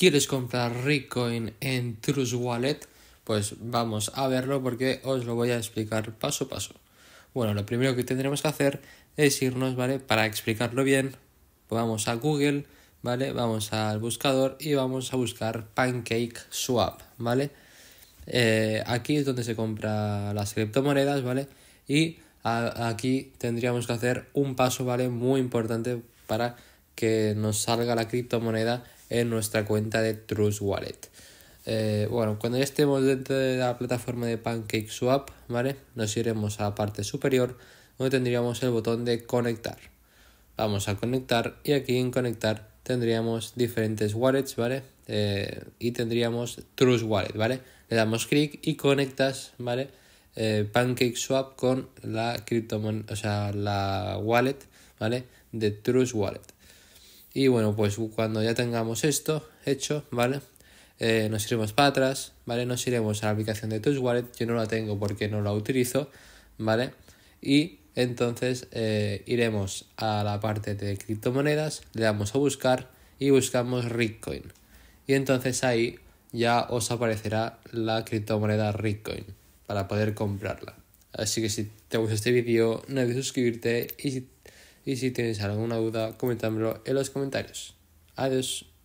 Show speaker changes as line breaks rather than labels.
¿Quieres comprar RICOIN en Trust Wallet? Pues vamos a verlo porque os lo voy a explicar paso a paso. Bueno, lo primero que tendremos que hacer es irnos, ¿vale? Para explicarlo bien, vamos a Google, ¿vale? Vamos al buscador y vamos a buscar Pancake Swap, ¿vale? Eh, aquí es donde se compra las criptomonedas, ¿vale? Y aquí tendríamos que hacer un paso, ¿vale? Muy importante para que nos salga la criptomoneda en nuestra cuenta de Trust Wallet. Eh, bueno, cuando ya estemos dentro de la plataforma de PancakeSwap, ¿vale? Nos iremos a la parte superior donde tendríamos el botón de conectar. Vamos a conectar y aquí en conectar tendríamos diferentes wallets, ¿vale? Eh, y tendríamos Trust Wallet, ¿vale? Le damos clic y conectas, ¿vale? Eh, PancakeSwap con la criptomon o sea, la wallet, ¿vale? De Trust Wallet. Y bueno, pues cuando ya tengamos esto hecho, ¿vale? Eh, nos iremos para atrás, ¿vale? Nos iremos a la aplicación de TouchWallet, yo no la tengo porque no la utilizo, ¿vale? Y entonces eh, iremos a la parte de criptomonedas, le damos a buscar y buscamos Ritcoin, Y entonces ahí ya os aparecerá la criptomoneda Bitcoin para poder comprarla. Así que si te gusta este vídeo, no olvides suscribirte y si y si tienes alguna duda, coméntamelo en los comentarios. Adiós.